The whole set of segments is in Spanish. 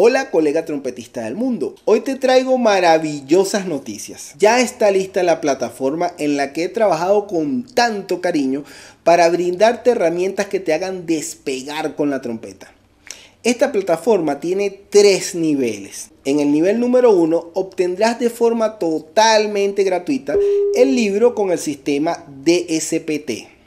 Hola colega trompetista del mundo, hoy te traigo maravillosas noticias. Ya está lista la plataforma en la que he trabajado con tanto cariño para brindarte herramientas que te hagan despegar con la trompeta. Esta plataforma tiene tres niveles. En el nivel número uno obtendrás de forma totalmente gratuita el libro con el sistema DSPT.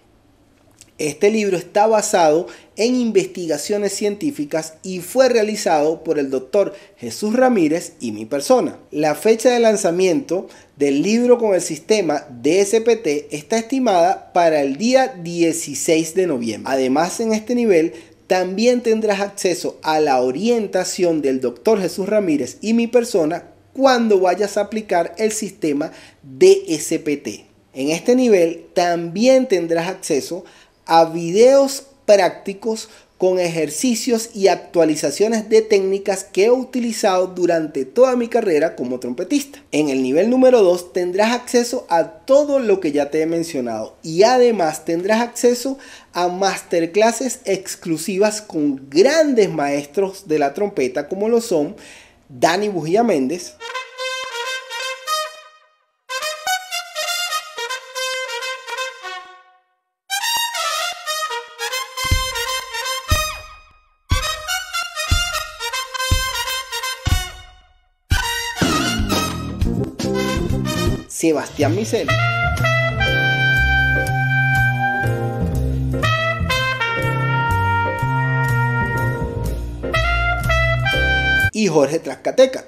Este libro está basado en investigaciones científicas y fue realizado por el doctor Jesús Ramírez y mi persona. La fecha de lanzamiento del libro con el sistema DSPT está estimada para el día 16 de noviembre. Además, en este nivel también tendrás acceso a la orientación del doctor Jesús Ramírez y mi persona cuando vayas a aplicar el sistema DSPT. En este nivel también tendrás acceso a videos prácticos con ejercicios y actualizaciones de técnicas que he utilizado durante toda mi carrera como trompetista. En el nivel número 2 tendrás acceso a todo lo que ya te he mencionado y además tendrás acceso a masterclasses exclusivas con grandes maestros de la trompeta como lo son Dani Bujía Méndez. Sebastián Michel. y Jorge Trascateca.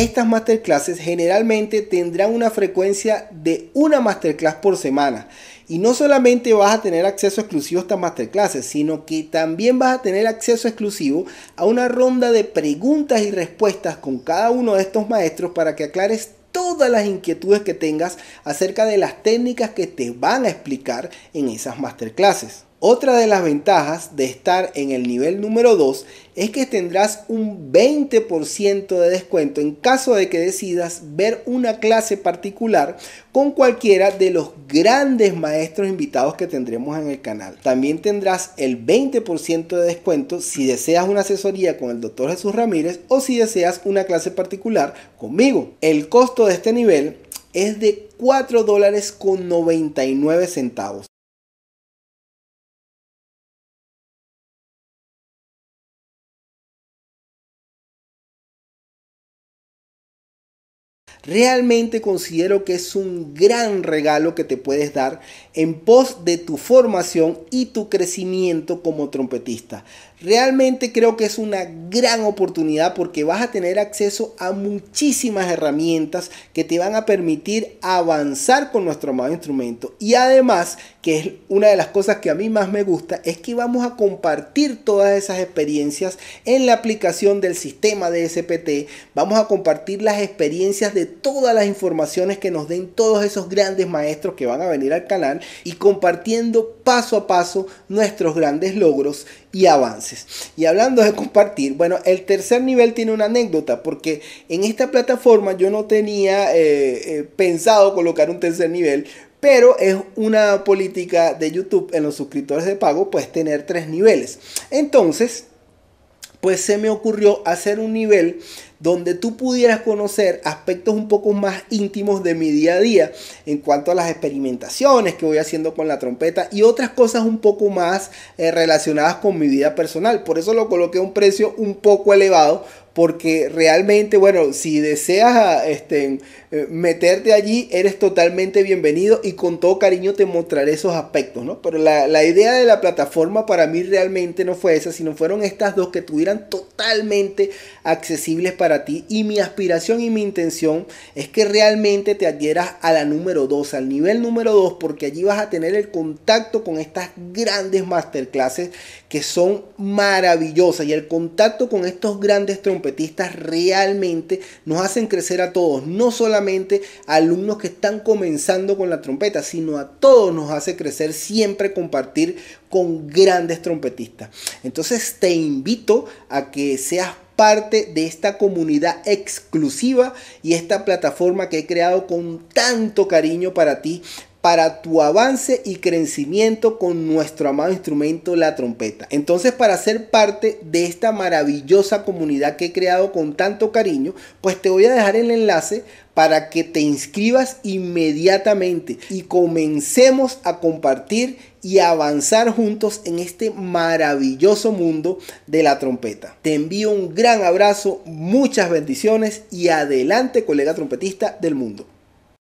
Estas masterclasses generalmente tendrán una frecuencia de una masterclass por semana. Y no solamente vas a tener acceso exclusivo a estas masterclasses, sino que también vas a tener acceso exclusivo a una ronda de preguntas y respuestas con cada uno de estos maestros para que aclares todas las inquietudes que tengas acerca de las técnicas que te van a explicar en esas masterclasses. Otra de las ventajas de estar en el nivel número 2 es que tendrás un 20% de descuento en caso de que decidas ver una clase particular con cualquiera de los grandes maestros invitados que tendremos en el canal. También tendrás el 20% de descuento si deseas una asesoría con el doctor Jesús Ramírez o si deseas una clase particular conmigo. El costo de este nivel es de 4 dólares con 99 centavos. Realmente considero que es un gran regalo que te puedes dar en pos de tu formación y tu crecimiento como trompetista. Realmente creo que es una gran oportunidad porque vas a tener acceso a muchísimas herramientas que te van a permitir avanzar con nuestro amado instrumento. Y además, que es una de las cosas que a mí más me gusta, es que vamos a compartir todas esas experiencias en la aplicación del sistema de SPT. Vamos a compartir las experiencias de todas las informaciones que nos den todos esos grandes maestros que van a venir al canal y compartiendo paso a paso nuestros grandes logros y avances. Y hablando de compartir, bueno, el tercer nivel tiene una anécdota porque en esta plataforma yo no tenía eh, eh, pensado colocar un tercer nivel, pero es una política de YouTube en los suscriptores de pago, pues tener tres niveles. Entonces, pues se me ocurrió hacer un nivel donde tú pudieras conocer aspectos un poco más íntimos de mi día a día en cuanto a las experimentaciones que voy haciendo con la trompeta y otras cosas un poco más eh, relacionadas con mi vida personal. Por eso lo coloqué a un precio un poco elevado porque realmente, bueno, si deseas este, eh, meterte allí, eres totalmente bienvenido y con todo cariño te mostraré esos aspectos, ¿no? Pero la, la, idea de la plataforma para mí realmente no fue esa, sino fueron estas dos que tuvieran totalmente accesibles para a ti y mi aspiración y mi intención es que realmente te adhieras a la número 2, al nivel número 2, porque allí vas a tener el contacto con estas grandes masterclasses que son maravillosas y el contacto con estos grandes trompetistas realmente nos hacen crecer a todos, no solamente alumnos que están comenzando con la trompeta, sino a todos nos hace crecer siempre compartir con grandes trompetistas. Entonces te invito a que seas parte de esta comunidad exclusiva y esta plataforma que he creado con tanto cariño para ti, para tu avance y crecimiento con nuestro amado instrumento, la trompeta. Entonces, para ser parte de esta maravillosa comunidad que he creado con tanto cariño, pues te voy a dejar el enlace para que te inscribas inmediatamente y comencemos a compartir y avanzar juntos en este maravilloso mundo de la trompeta. Te envío un gran abrazo, muchas bendiciones y adelante colega trompetista del mundo.